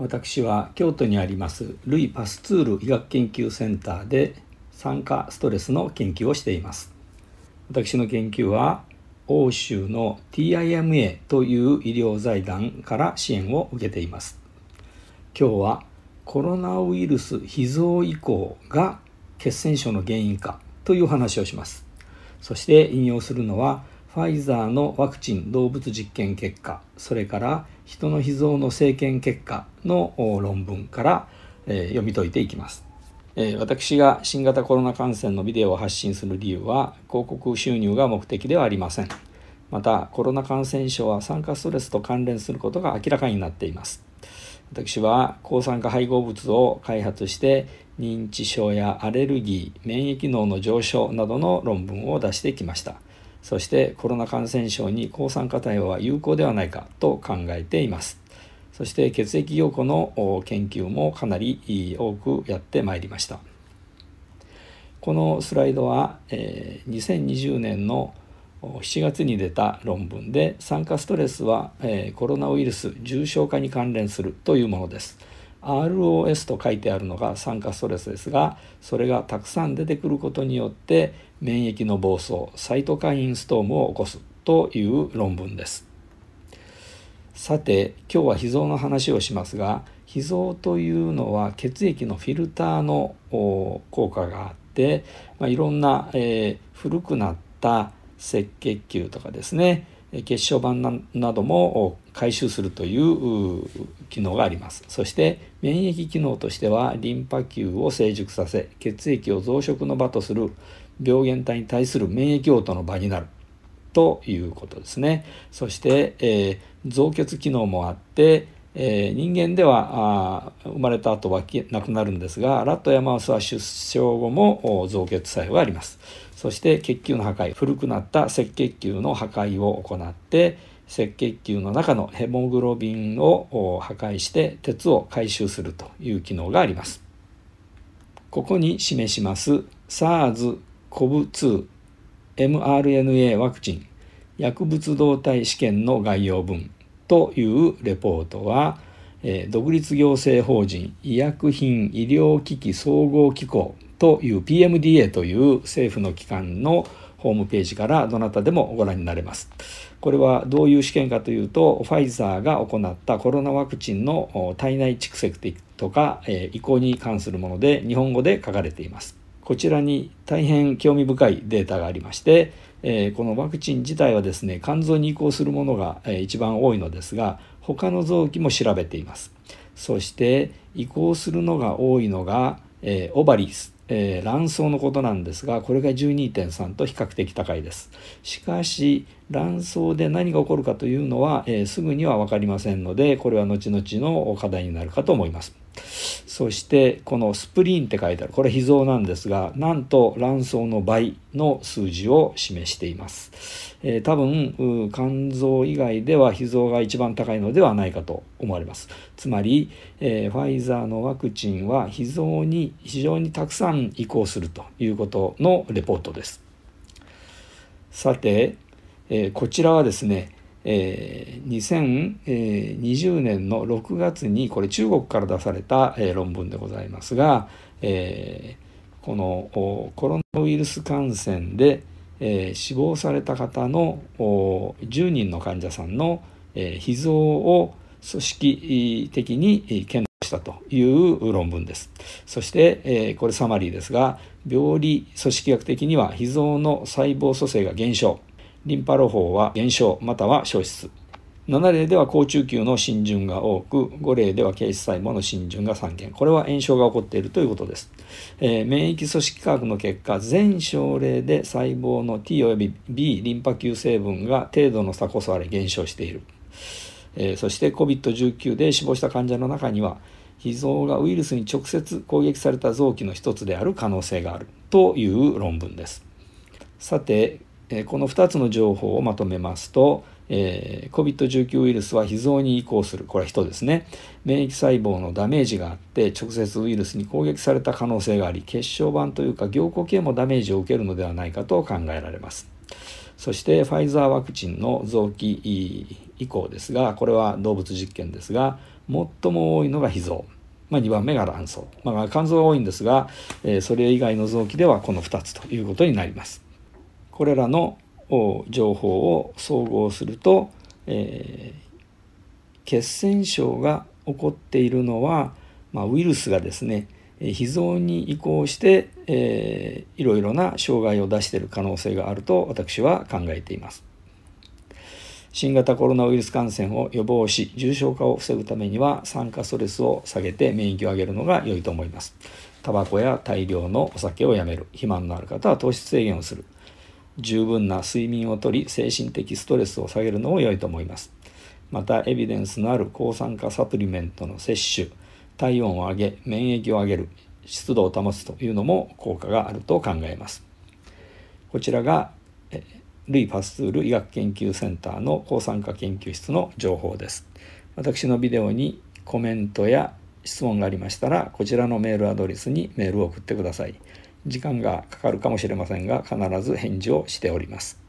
私は京都にありますルイ・パスツール医学研究センターで酸化ストレスの研究をしています私の研究は欧州の TIMA という医療財団から支援を受けています今日はコロナウイルス非増移行が血栓症の原因かという話をしますそして引用するのはファイザーのワクチン動物実験結果それから人の秘蔵の政権結果の論文から、え読み解いていきます、え私が新型コロナ感染のビデオを発信する理由は広告収入が目的ではありませんまたコロナ感染症は酸化ストレスと関連することが明らかになっています私は抗酸化配合物を開発して認知症やアレルギー免疫能の上昇などの論文を出してきましたそしてコロナ感染症に抗酸化対応は有効ではないかと考えていますそして血液凝固の研究もかなり多くやってまいりましたこのスライドは、え2020年の7月に出た論文で酸化ストレスは、えコロナウイルス重症化に関連するというものです。ROS と書いてあるのが酸化ストレスですがそれがたくさん出てくることによって免疫の暴走サイトカインストームを起こすという論文ですさて今日は脾臓の話をしますが脾臓というのは血液のフィルターの効果があって、まあ、いろんな、えー、古くなった赤血球とかですね結晶板なども回収するという機能がありますそして免疫機能としてはリンパ球を成熟させ血液を増殖の場とする病原体に対する免疫応答の場になるということですねそして、えー、造血機能もあって、えー、人間では生まれた後は亡くなるんですがラットやマウスは出生後も造血作用がありますそして血球の破壊古くなった赤血球の破壊を行って赤血球の中のヘモグロビンを破壊して鉄を回収するという機能があります。ここに示します SARS、COV2、mRNA ワクチン、薬物動態試験の概要文というレポートは、独立行政法人医薬品医療機器総合機構という PMDA という政府の機関のホームページからどなたでもご覧になれます。これはどういう試験かというと、ファイザーが行ったコロナワクチンの体内蓄積とか移行に関するもので、日本語で書かれています。こちらに大変興味深いデータがありまして、このワクチン自体はですね、肝臓に移行するものが一番多いのですが、他の臓器も調べています。そして移行するのが多いのが、オバリスえー、卵巣のことなんですがこれが12.3と比較的高いですしかし卵巣で何が起こるかというのは、えー、すぐには分かりませんのでこれは後々の課題になるかと思います。そしてこのスプリンって書いてあるこれ脾臓なんですがなんと卵巣の倍の数字を示しています、えー、多分肝臓以外では脾臓が一番高いのではないかと思われますつまり、えー、ファイザーのワクチンは脾臓に非常にたくさん移行するということのレポートですさて、えー、こちらはですねえー、2020年の6月にこれ中国から出された、えー、論文でございますが、えー、このコロナウイルス感染で、えー、死亡された方の10人の患者さんの、えー、脾臓を組織的に検討したという論文です。そして、えー、これサマリーですが病理組織学的には脾臓の細胞組成が減少リンパ路法は減少または消失。7例では高中球の浸潤が多く、5例では軽質細胞の浸潤が3件。これは炎症が起こっているということです。えー、免疫組織科学の結果、全症例で細胞の T および B リンパ球成分が程度の差こそあれ減少している。えー、そして COVID-19 で死亡した患者の中には、脾臓がウイルスに直接攻撃された臓器の一つである可能性があるという論文です。さて、えこの2つの情報をまとめますと、えー、COVID-19 ウイルスは非臓に移行する、これは人ですね。免疫細胞のダメージがあって、直接ウイルスに攻撃された可能性があり、血小板というか凝固系もダメージを受けるのではないかと考えられます。そして、ファイザーワクチンの臓器移行ですが、これは動物実験ですが、最も多いのが脾臓。まあ、2番目が卵巣。まあ、肝臓が多いんですが、えー、それ以外の臓器ではこの2つということになります。これらの情報を総合すると、えー、血栓症が起こっているのは、まあ、ウイルスがですね脾臓に移行して、えー、いろいろな障害を出している可能性があると私は考えています。新型コロナウイルス感染を予防し重症化を防ぐためには酸化ストレスを下げて免疫を上げるのが良いと思います。タバコや大量のお酒をやめる肥満のある方は糖質制限をする十分な睡眠をとり精神的ストレスを下げるのも良いと思いますまたエビデンスのある抗酸化サプリメントの摂取体温を上げ免疫を上げる湿度を保つというのも効果があると考えますこちらがルイ・パスツール医学研究センターの抗酸化研究室の情報です私のビデオにコメントや質問がありましたらこちらのメールアドレスにメールを送ってください。時間がかかるかもしれませんが必ず返事をしております。